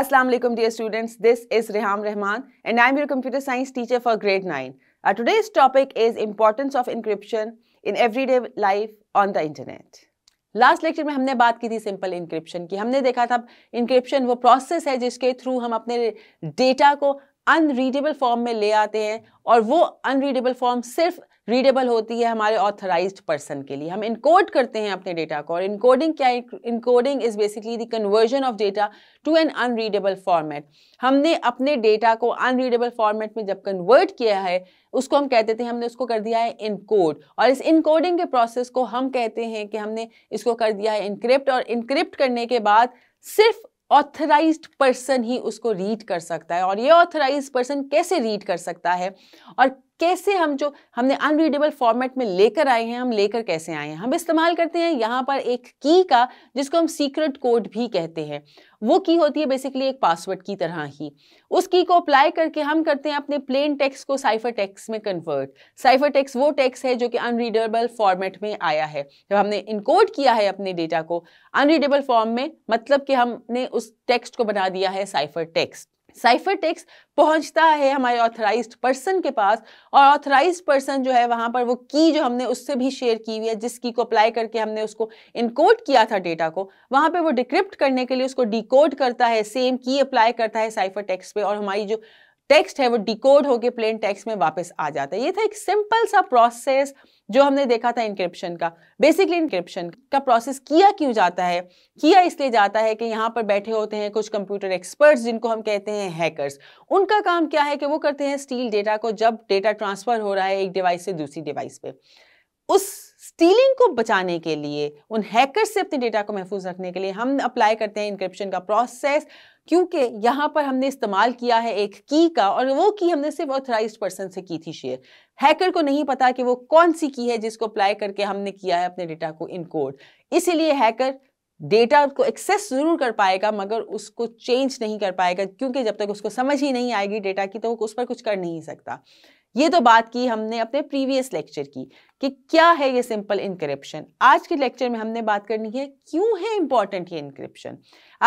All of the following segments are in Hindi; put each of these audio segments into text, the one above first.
Assalamu alaikum dear students this is Reham Rehman and I am your computer science teacher for grade 9. Our today's topic is importance of encryption in everyday life on the internet. Last lecture में हमने बात की थी सिंपल इंक्रिप्शन की हमने देखा था इंक्रिप्शन वो प्रोसेस है जिसके थ्रू हम अपने डेटा को अनरीडेबल फॉर्म में ले आते हैं और वो अनरीडेबल फॉर्म सिर्फ रीडेबल होती है हमारे ऑथराइज पर्सन के लिए हम इनकोड करते हैं अपने डेटा को और इनकोडिंग क्या encoding is basically the conversion of data to an unreadable format हमने अपने डेटा को अनरीडेबल फॉर्मेट में जब कन्वर्ट किया है उसको हम कहते थे हमने उसको कर दिया है इनकोड और इस इनकोडिंग के प्रोसेस को हम कहते हैं कि हमने इसको कर दिया है इनक्रिप्ट और इनक्रिप्ट करने के बाद सिर्फ ऑथराइज पर्सन ही उसको रीड कर सकता है और ये ऑथराइज पर्सन कैसे रीड कर सकता है और कैसे हम जो हमने अनरीडेबल फॉर्मेट में लेकर आए हैं हम लेकर कैसे आए हैं हम इस्तेमाल करते हैं यहाँ पर एक की का जिसको हम सीक्रेट कोड भी कहते हैं वो की होती है बेसिकली एक पासवर्ड की तरह ही उस की को अप्लाई करके हम करते हैं अपने प्लेन टेक्स्ट को साइफर टेक्स्ट में कन्वर्ट साइफर टेक्स्ट वो टेक्स्ट है जो कि अनरीडेबल फॉर्मेट में आया है जब हमने इनकोड किया है अपने डेटा को अनरीडेबल फॉर्म में मतलब कि हमने उस टेक्स्ट को बना दिया है साइफर टेक्स्ट साइफर टेक्स पहुंचता है हमारे ऑथराइज्ड पर्सन के पास और ऑथराइज्ड पर्सन जो है वहां पर वो की जो हमने उससे भी शेयर की हुई है जिस की को अप्लाई करके हमने उसको इनकोड किया था डेटा को वहां पे वो डिक्रिप्ट करने के लिए उसको डिकोड करता है सेम की अप्लाई करता है साइफर टेक्स पे और हमारी जो टेक्स्ट है वो डिकोड होके प्लेन टेक्स्ट में वापस आ जाता है ये था एक सिंपल सा प्रोसेस जो हमने देखा था इंक्रिप्शन का बेसिकली इंक्रिप्शन का प्रोसेस किया क्यों जाता है किया इसलिए जाता है कि यहाँ पर बैठे होते हैं कुछ कंप्यूटर एक्सपर्ट्स जिनको हम कहते हैं हैकर्स उनका काम क्या है कि वो करते हैं स्टील डेटा को जब डेटा ट्रांसफ़र हो रहा है एक डिवाइस से दूसरी डिवाइस पे उस स्टीलिंग को बचाने के लिए उन हैकर से अपने डेटा को महफूज रखने के लिए हम अप्लाई करते हैं इंक्रिप्शन का प्रोसेस क्योंकि यहां पर हमने इस्तेमाल किया है एक की का और वो की हमने सिर्फ ऑथराइज पर्सन से की थी शेयर हैकर को नहीं पता कि वो कौन सी की है जिसको अप्लाई करके हमने किया है अपने डेटा को इनकोड इसीलिए हैकर डेटा को एक्सेस ज़रूर कर पाएगा मगर उसको चेंज नहीं कर पाएगा क्योंकि जब तक उसको समझ ही नहीं आएगी डेटा की तो वो उस पर कुछ कर नहीं सकता ये तो बात की हमने अपने प्रीवियस लेक्चर की कि क्या है ये सिंपल इंक्रिप्शन आज के लेक्चर में हमने बात करनी है क्यों है इंपॉर्टेंट ये इनक्रिप्शन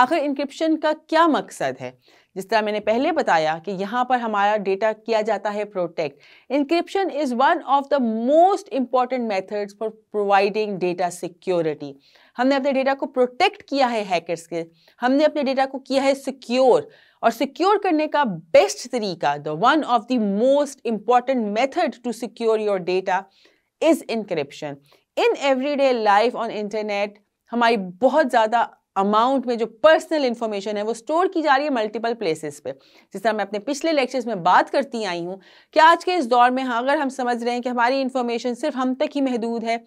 आखिर इंक्रिप्शन का क्या मकसद है जिस तरह मैंने पहले बताया कि यहाँ पर हमारा डेटा किया जाता है protect encryption is one of the most important methods for providing data security हमने अपने डेटा को प्रोटेक्ट किया है हैकर्स के हमने अपने डेटा को किया है सिक्योर और सिक्योर करने का बेस्ट तरीका the one of the most important method to secure your data is encryption in everyday life on internet हमारी बहुत ज़्यादा अमाउंट में जो पर्सनल इन्फॉर्मेशन है वो स्टोर की जा रही है मल्टीपल प्लेसेस पे जिस तरह मैं अपने पिछले लेक्चर्स में बात करती आई हूँ कि आज के इस दौर में हाँ, अगर हम समझ रहे हैं कि हमारी इन्फॉर्मेशन सिर्फ हम तक ही महदूद है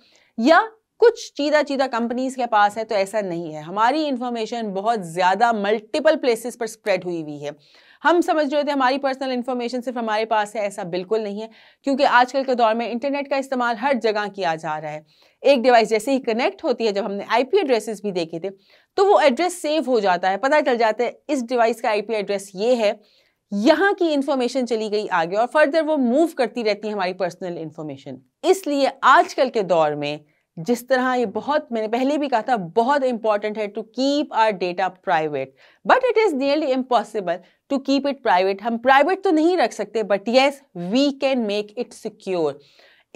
या कुछ चीदा चीदा कंपनीज के पास है तो ऐसा नहीं है हमारी इंफॉर्मेशन बहुत ज़्यादा मल्टीपल प्लेसेस पर स्प्रेड हुई हुई है हम समझ रहे थे हमारी पर्सनल इन्फॉर्मेशन सिर्फ हमारे पास है ऐसा बिल्कुल नहीं है क्योंकि आजकल के दौर में इंटरनेट का इस्तेमाल हर जगह किया जा रहा है एक डिवाइस जैसे ही कनेक्ट होती है जब हमने आईपी एड्रेसेस भी देखे थे तो वो एड्रेस सेव हो जाता है पता चल जाता है इस डिवाइस का आईपी एड्रेस ये है यहाँ की इंफॉर्मेशन चली गई आगे और फर्दर वो मूव करती रहती है हमारी पर्सनल इन्फॉर्मेशन इसलिए आजकल के दौर में जिस तरह ये बहुत मैंने पहले भी कहा था बहुत इंपॉर्टेंट है to keep our data private but it is nearly impossible to keep it private हम प्राइवेट तो नहीं रख सकते but yes we can make it secure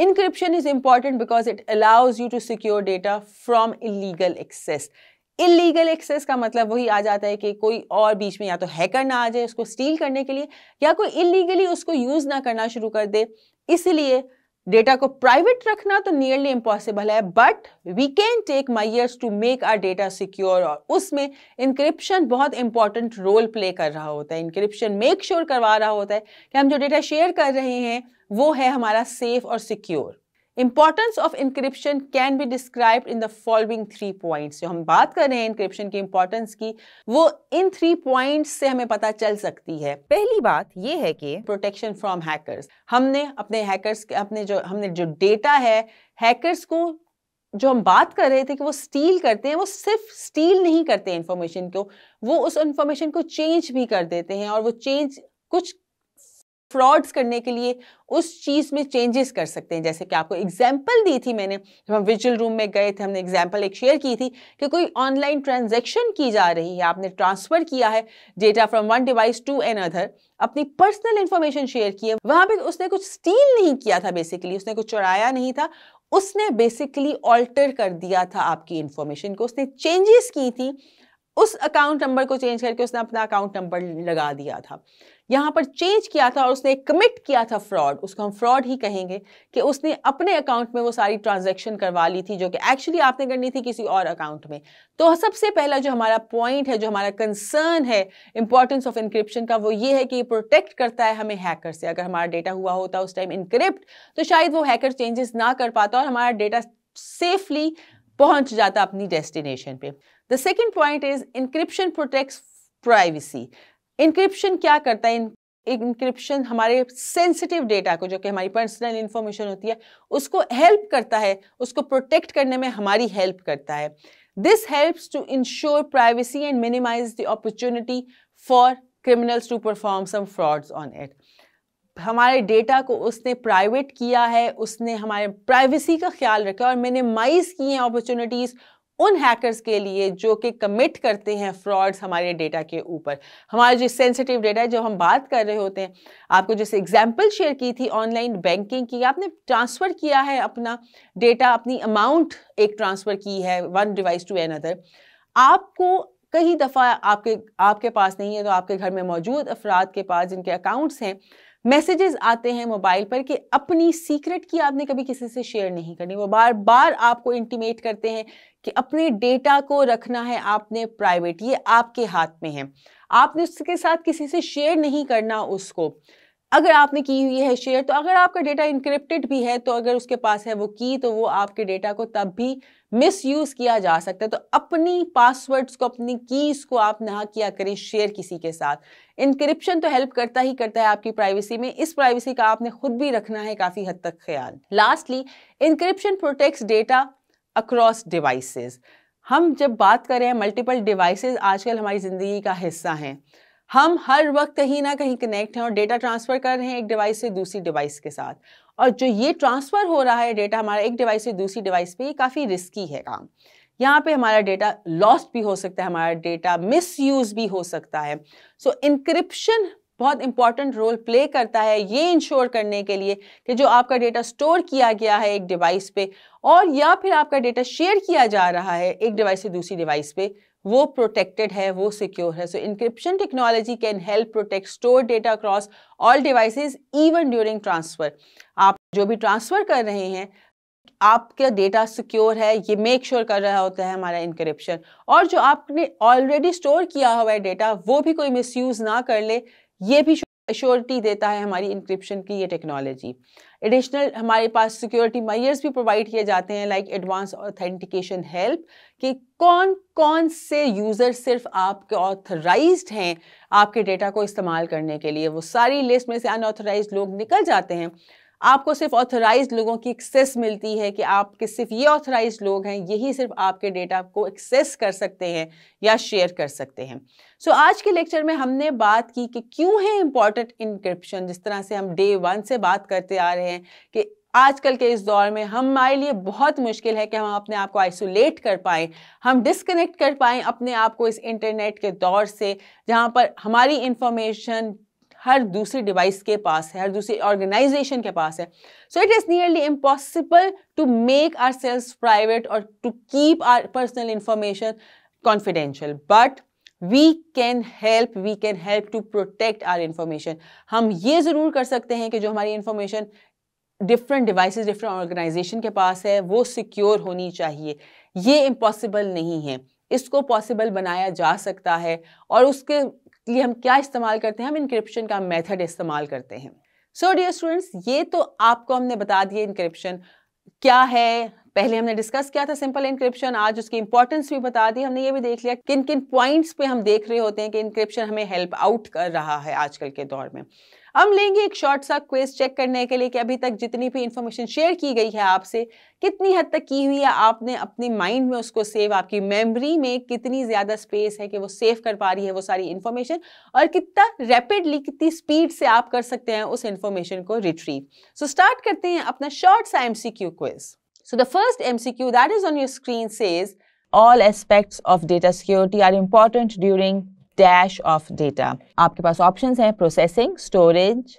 encryption is important because it allows you to secure data from illegal access illegal access का मतलब वही आ जाता है कि कोई और बीच में या तो हैकर ना आ जाए उसको स्टील करने के लिए या कोई इलीगली उसको यूज़ ना करना शुरू कर दे इसलिए डेटा को प्राइवेट रखना तो नियरली इम्पॉसिबल है but we can take measures to make our data secure और उसमें इंक्रिप्शन बहुत इंपॉर्टेंट रोल प्ले कर रहा होता है इंक्रिप्शन मेक श्योर करवा रहा होता है कि हम जो डेटा शेयर कर रहे हैं वो है हमारा सेफ और secure importance of encryption can be describe in the following three points जो हम बात कर रहे हैं इंक्रिप्शन की इंपॉर्टेंस की वो इन थ्री पॉइंट्स से हमें पता चल सकती है पहली बात ये है कि प्रोटेक्शन फ्रॉम हैकर्स हमने अपने हैकर्स अपने जो हमने जो डेटा है हैकर्स जो हम बात कर रहे थे कि वो स्टील करते हैं वो सिर्फ स्टील नहीं करते इन्फॉर्मेशन को वो उस इंफॉर्मेशन को चेंज भी कर देते हैं और वो चेंज कुछ फ्रॉड्स करने के लिए उस चीज़ में चेंजेस कर सकते हैं जैसे कि आपको एग्जाम्पल दी थी मैंने जब हम विजुअल रूम में गए थे हमने एग्जाम्पल एक शेयर की थी कि कोई ऑनलाइन ट्रांजेक्शन की जा रही है आपने ट्रांसफ़र किया है data from one device to another अपनी पर्सनल इंफॉर्मेशन शेयर की है वहाँ पर उसने कुछ स्टील नहीं किया था बेसिकली उसने कुछ चुराया नहीं था उसने बेसिकली ऑल्टर कर दिया था आपकी इन्फॉर्मेशन को उसने चेंजेस की थी उस अकाउंट नंबर को चेंज करके उसने अपना अकाउंट नंबर लगा दिया था यहाँ पर चेंज किया था और उसने कमिट किया था फ्रॉड उसको हम फ्रॉड ही कहेंगे कि उसने अपने अकाउंट में वो सारी ट्रांजैक्शन करवा ली थी जो कि एक्चुअली आपने करनी थी किसी और अकाउंट में तो सबसे पहला जो हमारा पॉइंट है जो हमारा कंसर्न है इंपॉर्टेंस ऑफ इंक्रिप्शन का वो ये है कि ये प्रोटेक्ट करता है हमें हैकर से अगर हमारा डेटा हुआ होता उस टाइम इनक्रिप्ट तो शायद वो हैकर चेंजेस ना कर पाता और हमारा डेटा सेफली पहुंच जाता अपनी डेस्टिनेशन पे The second point is encryption protects privacy. Encryption क्या करता है इंक्रिप्शन हमारे सेंसिटिव डेटा को जो कि हमारी पर्सनल इंफॉर्मेशन होती है उसको हेल्प करता है उसको प्रोटेक्ट करने में हमारी हेल्प करता है this helps to ensure privacy and minimise the opportunity for criminals to perform some frauds on it हमारे डेटा को उसने प्राइवेट किया है उसने हमारे प्राइवेसी का ख्याल रखा और मिनिमाइज किए हैं अपॉर्चुनिटीज़ उन हैकर्स के लिए जो कि कमिट करते हैं फ्रॉड्स हमारे डेटा के ऊपर हमारे जो सेंसिटिव डेटा है जब हम बात कर रहे होते हैं आपको जैसे एग्जांपल शेयर की थी ऑनलाइन बैंकिंग की आपने ट्रांसफ़र किया है अपना डेटा अपनी अमाउंट एक ट्रांसफ़र की है वन डिवाइस टू एन आपको कई दफ़ा आपके आपके पास नहीं है तो आपके घर में मौजूद अफराद के पास जिनके अकाउंट्स हैं मैसेजेस आते हैं मोबाइल पर कि अपनी सीक्रेट की आपने कभी किसी से शेयर नहीं करनी वो बार बार आपको इंटीमेट करते हैं कि अपने डेटा को रखना है आपने प्राइवेट ये आपके हाथ में है आपने उसके साथ किसी से शेयर नहीं करना उसको अगर आपने की हुई है शेयर तो अगर आपका डेटा इंक्रिप्टेड भी है तो अगर उसके पास है वो की तो वो आपके डेटा को तब भी मिस यूज़ किया जा सकता है तो अपनी पासवर्ड्स को अपनी कीज़ को आप ना किया करें शेयर किसी के साथ इंक्रिप्शन तो हेल्प करता ही करता है आपकी प्राइवेसी में इस प्राइवेसी का आपने खुद भी रखना है काफ़ी हद तक ख्याल lastly encryption protect data across devices हम जब बात कर रहे हैं मल्टीपल डिवाइसेज आजकल हमारी ज़िंदगी का हिस्सा हैं हम हर वक्त कहीं ना कहीं कनेक्ट हैं और डेटा ट्रांसफ़र कर रहे हैं एक डिवाइस से दूसरी डिवाइस के साथ और जो ये ट्रांसफ़र हो रहा है डेटा हमारा एक डिवाइस से दूसरी डिवाइस पे ये काफ़ी रिस्की है काम यहाँ पे हमारा डेटा लॉस्ट भी हो सकता है हमारा डेटा मिसयूज भी हो सकता है सो so, बहुत इंपॉर्टेंट रोल प्ले करता है ये इंश्योर करने के लिए कि जो आपका डेटा स्टोर किया गया है एक डिवाइस पे और या फिर आपका डेटा शेयर किया जा रहा है एक डिवाइस से दूसरी डिवाइस पे वो प्रोटेक्टेड है वो सिक्योर है so encryption technology can help protect store data across all devices even during transfer आप जो भी ट्रांसफ़र कर रहे हैं आपका डेटा सिक्योर है ये मेक श्योर sure कर रहा होता है हमारा इंक्रिप्शन और जो आपने ऑलरेडी स्टोर किया हुआ है डेटा वो भी कोई मिसयूज़ ना कर ले ये भी श्योरिटी देता है हमारी इंक्रिप्शन की ये टेक्नोलॉजी एडिशनल हमारे पास सिक्योरिटी मैयर्स भी प्रोवाइड किए जाते हैं लाइक एडवांस ऑथेंटिकेशन हेल्प कि कौन कौन से यूज़र सिर्फ आपके ऑथराइज हैं आपके डेटा को इस्तेमाल करने के लिए वो सारी लिस्ट में से अनऑथराइज लोग निकल जाते हैं आपको सिर्फ ऑथराइज लोगों की एक्सेस मिलती है कि आपके सिर्फ ये ऑथराइज लोग हैं यही सिर्फ आपके डेटा को एक्सेस कर सकते हैं या शेयर कर सकते हैं सो so, आज के लेक्चर में हमने बात की कि क्यों है इंपॉर्टेंट इनक्रिप्शन जिस तरह से हम डे वन से बात करते आ रहे हैं कि आजकल के इस दौर में हमारे लिए बहुत मुश्किल है कि हम अपने आप को आइसोलेट कर पाएँ हम डिसकनेक्ट कर पाएँ अपने आप को इस इंटरनेट के दौर से जहाँ पर हमारी इंफॉर्मेशन हर दूसरी डिवाइस के पास है हर दूसरी ऑर्गेनाइजेशन के पास है so it is nearly impossible to make our selves private और to keep our personal information confidential but we can help we can help to protect our information हम ये ज़रूर कर सकते हैं कि जो हमारी information different device different organisation के पास है वो सिक्योर होनी चाहिए ये इम्पॉसिबल नहीं है इसको पॉसिबल बनाया जा सकता है और उसके लिए हम क्या इस्तेमाल करते हैं हम इंक्रिप्शन का मेथड इस्तेमाल करते हैं सो डियर स्टूडेंट्स ये तो आपको हमने बता दिया इंक्रिप्शन क्या है पहले हमने डिस्कस किया था सिंपल इंक्रिप्शन आज उसकी इंपॉर्टेंस भी बता दी हमने ये भी देख लिया किन किन पॉइंट्स पे हम देख रहे होते हैं कि इंक्रिप्शन हमें हेल्प आउट कर रहा है आजकल के दौर में हम लेंगे एक शॉर्ट सा क्वेज चेक करने के लिए कि अभी तक जितनी भी इंफॉर्मेशन शेयर की गई है आपसे कितनी हद तक की हुई है आपने अपने माइंड में उसको सेव आपकी मेमोरी में कितनी ज़्यादा स्पेस है कि वो सेव कर पा रही है वो सारी इंफॉर्मेशन और कितना रैपिडली कितनी स्पीड से आप कर सकते हैं उस इन्फॉर्मेशन को रिट्रीव सो स्टार्ट करते हैं अपना शॉर्ट सा M C Q quiz so the first M C Q that is on your screen says all aspects of data security are important during Dash of data. आपके पास ऑप्शंस हैं प्रोसेसिंग स्टोरेज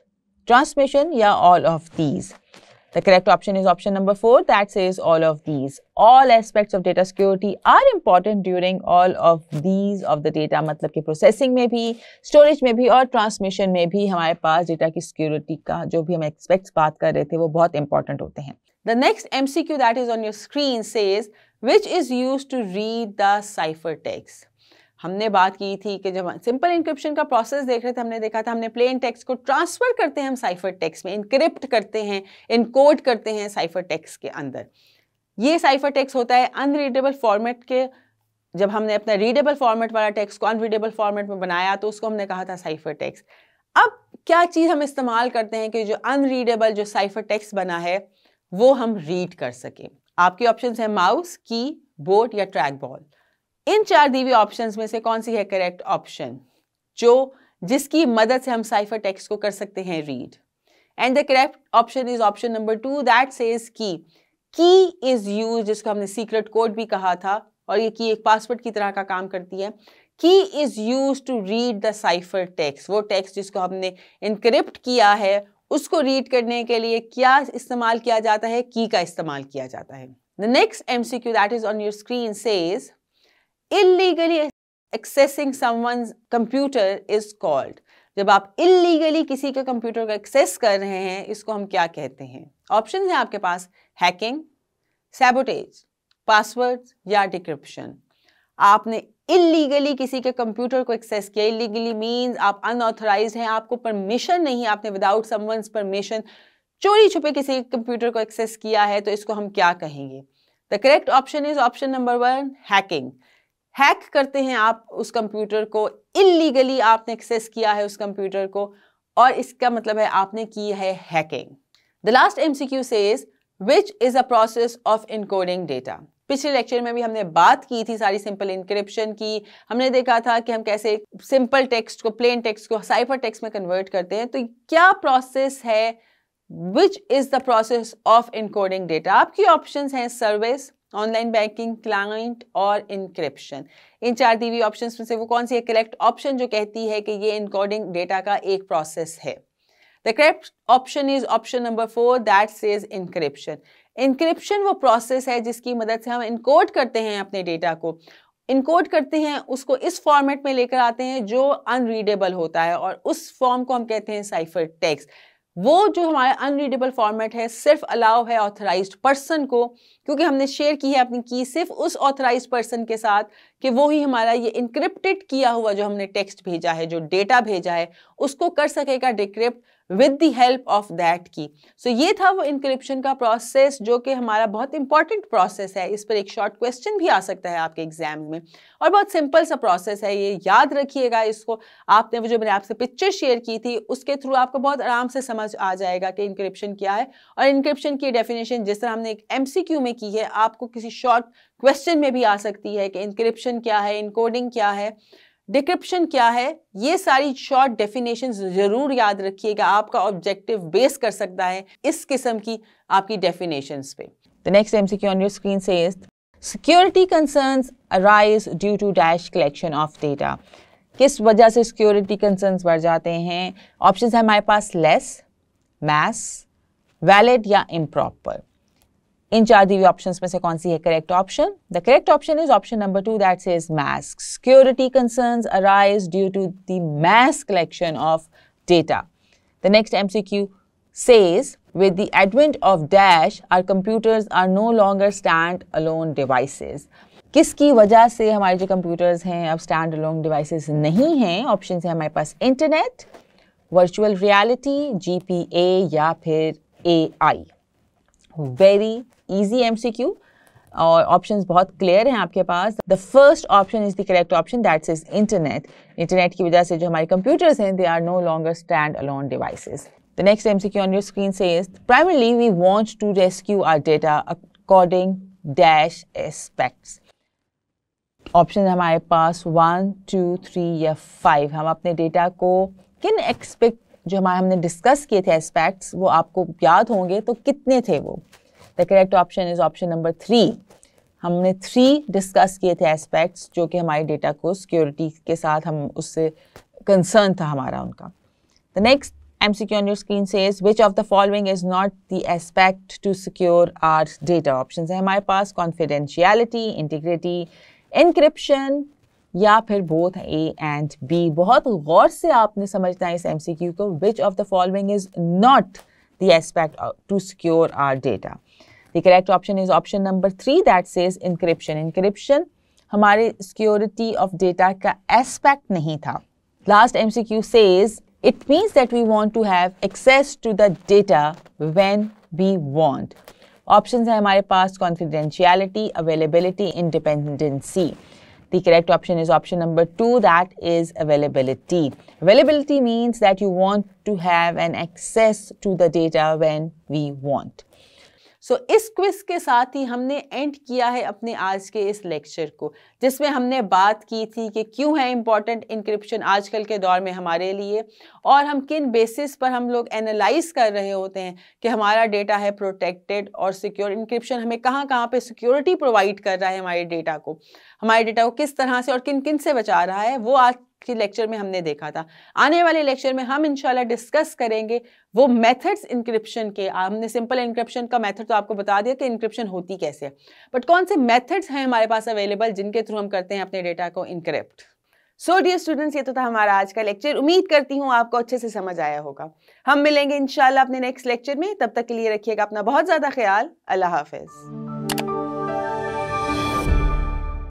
ट्रांसमिशन या all of these. The correct option is option number four that says all of these. All aspects of data security are important during all of these of the data. मतलब processing may be, storage may be, or transmission में भी हमारे पास data security का जो भी हम aspects बात कर रहे थे वो बहुत important The next MCQ that is on your screen says which is used to read the cipher text. हमने बात की थी कि जब सिंपल इंक्रिप्शन का प्रोसेस देख रहे थे हमने देखा था हमने प्लेन टेक्स्ट को ट्रांसफ़र करते हैं हम साइफर टेक्स्ट में इंक्रिप्ट करते हैं इनकोड करते हैं साइफर टेक्स्ट के अंदर ये साइफर टेक्स्ट होता है अनरीडेबल फॉर्मेट के जब हमने अपना रीडेबल फॉर्मेट वाला टेक्स को अनरीडेबल फॉर्मेट में बनाया तो उसको हमने कहा था साइफर टेक्स अब क्या चीज़ हम इस्तेमाल करते हैं कि जो अनरीडेबल जो साइफर टेक्स बना है वो हम रीड कर सकें आपके ऑप्शन हैं माउस की बोर्ड या ट्रैक बॉल इन चार दीवी ऑप्शन में से कौन सी है करेक्ट ऑप्शन जो जिसकी मदद से हम साइफर टेक्स्ट को कर सकते हैं read and the correct option is option number two that says key key is use जिसको हमने सीक्रेट कोड भी कहा था और ये की एक पासवर्ड की तरह का काम करती है key is use to read the cipher text वो टेक्स्ट जिसको हमने इनक्रिप्ट किया है उसको रीड करने के लिए क्या इस्तेमाल किया जाता है की का इस्तेमाल किया जाता है the next MCQ that is on your screen says illegally accessing someone's computer is called जब आप इलीगली किसी के कंप्यूटर का एक्सेस कर रहे हैं इसको हम क्या कहते हैं ऑप्शन है आपके पास हैकिंग सैबोटेज पासवर्ड या डिक्रिप्शन आपने इलीगली किसी के कंप्यूटर को एक्सेस किया इलीगली मींस आप अनऑथराइज हैं आपको परमिशन नहीं आपने विदाउट समवंस परमिशन चोरी छुपे किसी के कंप्यूटर को एक्सेस किया है तो इसको हम क्या कहेंगे the correct option is option number one hacking hack करते हैं आप उस कंप्यूटर को इलीगली आपने एक्सेस किया है उस कंप्यूटर को और इसका मतलब है आपने की है hacking the last M C Q says which is a process of encoding data पिछले लेक्चर में भी हमने बात की थी सारी सिंपल इंक्रिप्शन की हमने देखा था कि हम कैसे सिंपल टेक्स्ट को प्लेन टेक्स्ट को साइफर टेक्स्ट में कन्वर्ट करते हैं तो क्या प्रोसेस है which is the process of encoding data आपकी ऑप्शन हैं सर्विस ऑनलाइन बैंकिंग क्लाइंट और इनक्रिप्शन इन चार दी हुई ऑप्शन में से वो कौन सी है करेक्ट ऑप्शन जो कहती है कि ये इनकोडिंग डेटा का एक प्रोसेस है the correct option is option number four that says encryption encryption वो प्रोसेस है जिसकी मदद से हम इनकोड करते हैं अपने डेटा को इनकोड करते हैं उसको इस फॉर्मेट में लेकर आते हैं जो अनरीडेबल होता है और उस फॉर्म को हम कहते हैं साइफर टेक्स्ट वो जो हमारा अनरीडेबल फॉर्मेट है सिर्फ अलाउ है ऑथराइज पर्सन को क्योंकि हमने शेयर की है अपनी की सिर्फ उस ऑथराइज पर्सन के साथ कि वो ही हमारा ये इनक्रिप्टेड किया हुआ जो हमने टेक्स्ट भेजा है जो डेटा भेजा है उसको कर सकेगा decrypt with the help of that key so ये था वो इंक्रिप्शन का प्रोसेस जो कि हमारा बहुत इंपॉर्टेंट प्रोसेस है इस पर एक शॉर्ट क्वेश्चन भी आ सकता है आपके एग्जाम में और बहुत सिंपल सा प्रोसेस है ये याद रखिएगा इसको आपने वो जो मैंने आपसे पिक्चर शेयर की थी उसके थ्रू आपको बहुत आराम से समझ आ जाएगा कि इंक्रिप्शन क्या है और इंक्रिप्शन की डेफिनेशन जिस तरह हमने एक एम में की है आपको किसी शॉर्ट क्वेश्चन में भी आ सकती है कि इंक्रिप्शन क्या है इनकोडिंग क्या है डिक्रिप्शन क्या है ये सारी शॉर्ट डेफिनेशन जरूर याद रखिएगा आपका ऑब्जेक्टिव बेस कर सकता है इस किस्म की आपकी डेफिनेशन पे the next M C on your screen says security concern arise due to dash collection of data किस वजह से सिक्योरिटी कंसर्न बढ़ जाते हैं ऑप्शन है हमारे पास लेस मैस वैलिड या इम्प्रॉपर इन चार दी ऑप्शंस में से कौन सी है correct option the correct option is option number two that is mass security concern arise due to the of data the next M C Q says with the admit of dash are computers are no longer stand alone devices किसकी वजह से हमारे जो कंप्यूटर्स हैं अब स्टैंड अलोन डिवाइसेज नहीं हैं ऑप्शन है हमारे पास इंटरनेट वर्चुअल रियलिटी जीपीए या फिर AI very easy M C Q और ऑप्शन बहुत क्लियर हैं आपके पास the first option is the correct option that's is internet internet की वजह से जो हमारे कंप्यूटर्स हैं they are no longer stand alone devices the next M C Q on your screen says is primarily we want to rescue our data according dash aspects option हमारे पास वन टू थ्री या फाइव हम अपने डेटा को किन एक्सपेक्ट जो हमारे हमने डिस्कस किए थे एस्पेक्ट्स वो आपको याद होंगे तो कितने थे वो the correct option is option number three हमने थ्री डिस्कस किए थे एस्पेक्ट्स जो कि हमारे डेटा को सिक्योरिटी के साथ हम उससे कंसर्न था हमारा उनका the next M C Q on your screen says is which of the following is not the aspect to secure our data option है हमारे पास कॉन्फिडेंशियलिटी इंटीग्रिटी इनक्रिप्शन या फिर बोथ ए एंड बी बहुत गौर से आपने समझना है इस एम सी क्यू को which of the following is not the aspect to secure our data The correct option is option number three that says encryption. Encryption हमारे security of data aspect नहीं Last MCQ says it means that we want to have access to the data when we want. Options हैं हमारे पास confidentiality, availability, independency. The correct option is option number two, that is availability. Availability means that you want to have an access to the data when we want. So so, इस क्विज के साथ ही हमने एंड किया है अपने आज के इस लेक्चर को जिसमें हमने बात की थी कि क्यों है इंपॉर्टेंट इंक्रिप्शन आजकल के दौर में हमारे लिए और हम किन बेसिस पर हम लोग एनालाइज कर रहे होते हैं कि हमारा डेटा है प्रोटेक्टेड और सिक्योर इंक्रिप्शन हमें कहाँ कहाँ पे सिक्योरिटी प्रोवाइड कर रहा है हमारे डेटा को हमारे डेटा को किस तरह से और किन किन से बचा रहा है वो आज के लेक्चर में हमने देखा था आने वाले लेक्चर में हम इंशाल्लाह डिस्कस करेंगे वो मेथड्स इंक्रिप्शन के हमने सिंपल इंक्रिप्शन का मेथड तो आपको बता दिया कि इंक्रिप्शन होती कैसे है बट कौन से मेथड्स हैं हमारे पास अवेलेबल जिनके थ्रू हम करते हैं अपने डेटा को इंक्रिप्ट सो डियर स्टूडेंट्स ये तो था हमारा आज का लेक्चर उम्मीद करती हूँ आपको अच्छे से समझ आया होगा हम मिलेंगे इंशाल्लाह अपने नेक्स्ट लेक्चर में तब तक के लिए रखिएगा अपना बहुत ज़्यादा ख्याल अल्लाह हाफिज़